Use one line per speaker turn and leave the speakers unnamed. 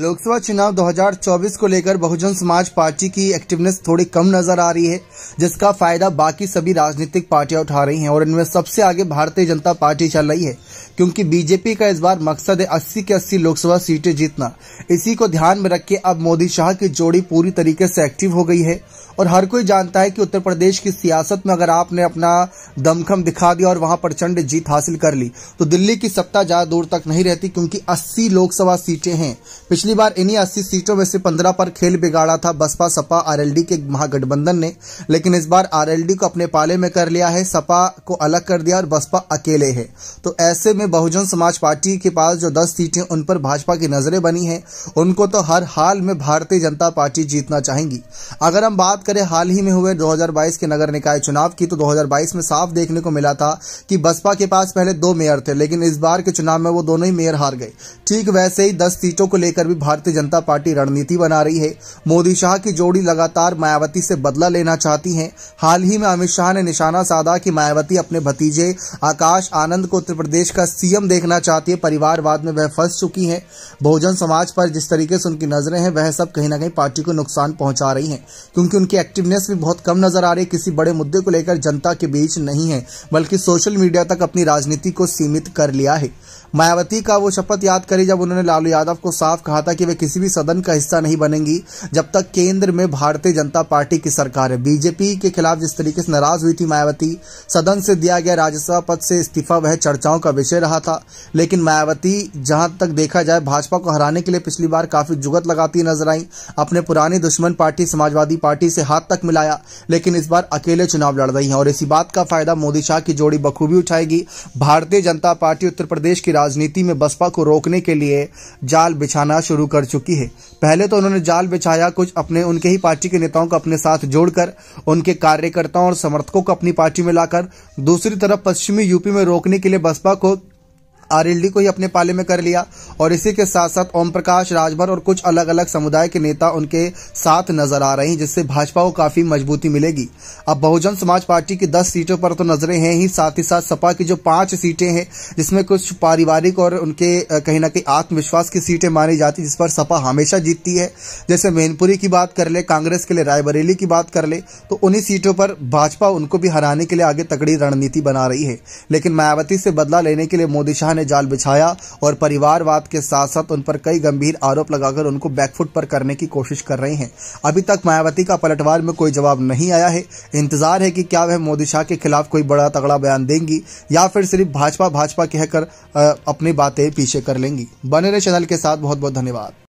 लोकसभा चुनाव 2024 को लेकर बहुजन समाज पार्टी की एक्टिवनेस थोड़ी कम नजर आ रही है जिसका फायदा बाकी सभी राजनीतिक पार्टियां उठा रही हैं और इनमें सबसे आगे भारतीय जनता पार्टी चल रही है क्योंकि बीजेपी का इस बार मकसद है 80 के 80 लोकसभा सीटें जीतना इसी को ध्यान में रख के अब मोदी शाह की जोड़ी पूरी तरीके से एक्टिव हो गई है और हर कोई जानता है कि उत्तर प्रदेश की सियासत में अगर आपने अपना दमखम दिखा दिया और वहां पर चंड जीत हासिल कर ली तो दिल्ली की सत्ता ज्यादा दूर तक नहीं रहती क्योंकि 80 लोकसभा सीटें हैं पिछली बार इन्हीं 80 सीटों में से 15 पर खेल बिगाड़ा था बसपा सपा आरएलडी के महागठबंधन ने लेकिन इस बार आरएलडी को अपने पाले में कर लिया है सपा को अलग कर दिया और बसपा अकेले है तो ऐसे में बहुजन समाज पार्टी के पास जो दस सीटें उन पर भाजपा की नजरें बनी है उनको तो हर हाल में भारतीय जनता पार्टी जीतना चाहेंगी अगर हम बात करें हाल ही में हुए दो के नगर निकाय चुनाव की तो दो में साफ साफ देखने को मिला था कि बसपा के पास पहले दो मेयर थे लेकिन इस बार के चुनाव में वो दोनों ही मेयर हार गए ठीक वैसे ही दस सीटों को लेकर भी भारतीय जनता पार्टी रणनीति बना रही है मोदी शाह की जोड़ी लगातार मायावती से बदला लेना चाहती है हाल ही में अमित शाह ने निशाना साधा की मायावती अपने भतीजे आकाश आनंद को उत्तर प्रदेश का सीएम देखना चाहती है परिवारवाद में वह फंस चुकी है बहुजन समाज पर जिस तरीके से उनकी नजरें हैं वह सब कहीं ना कहीं पार्टी को नुकसान पहुंचा रही है क्योंकि उनकी एक्टिवनेस भी बहुत कम नजर आ रही है किसी बड़े मुद्दे को लेकर जनता के बीच नहीं नहीं है बल्कि सोशल मीडिया तक अपनी राजनीति को सीमित कर लिया है मायावती का वो शपथ याद करी जब उन्होंने लालू यादव को साफ कहा था कि वे किसी भी सदन का हिस्सा नहीं बनेंगी जब तक केंद्र में भारतीय जनता पार्टी की सरकार है बीजेपी के खिलाफ जिस तरीके से नाराज हुई थी मायावती सदन से दिया गया राज्यसभा पद से इस्तीफा वह चर्चाओं का विषय रहा था लेकिन मायावती जहां तक देखा जाए भाजपा को हराने के लिए पिछली बार काफी जुगत लगाती नजर आई अपने पुरानी दुश्मन पार्टी समाजवादी पार्टी से हाथ तक मिलाया लेकिन इस बार अकेले चुनाव लड़ रही है और इसी बात का फायदा मोदी शाह की जोड़ी बखूबी उठाएगी भारतीय जनता पार्टी उत्तर प्रदेश की राजनीति में बसपा को रोकने के लिए जाल बिछाना शुरू कर चुकी है पहले तो उन्होंने जाल बिछाया कुछ अपने उनके ही पार्टी के नेताओं को अपने साथ जोड़कर उनके कार्यकर्ताओं और समर्थकों को अपनी पार्टी में लाकर दूसरी तरफ पश्चिमी यूपी में रोकने के लिए बसपा को आरएलडी को ही अपने पाले में कर लिया और इसी के साथ साथ ओम प्रकाश राजभर और कुछ अलग अलग समुदाय के नेता उनके साथ नजर आ रहे हैं जिससे भाजपा को काफी मजबूती मिलेगी अब बहुजन समाज पार्टी की दस सीटों पर तो नजरें हैं ही साथ ही साथ सपा की जो पांच सीटें हैं जिसमें कुछ पारिवारिक और उनके कहीं ना कहीं आत्मविश्वास की सीटें मानी जाती जिस पर सपा हमेशा जीतती है जैसे मेनपुरी की बात कर ले कांग्रेस के लिए रायबरेली की बात कर ले तो उन्हीं सीटों पर भाजपा उनको भी हराने के लिए आगे तगड़ी रणनीति बना रही है लेकिन मायावती से बदला लेने के लिए मोदी शाह ने ने जाल बिछाया और परिवारवाद के साथ साथ उन पर कई गंभीर आरोप लगाकर उनको बैकफुट पर करने की कोशिश कर रहे हैं अभी तक मायावती का पलटवार में कोई जवाब नहीं आया है इंतजार है कि क्या वह मोदी शाह के खिलाफ कोई बड़ा तगड़ा बयान देंगी या फिर सिर्फ भाजपा भाजपा कहकर अपनी बातें पीछे कर लेंगी बने रहे चैनल के साथ बहुत बहुत धन्यवाद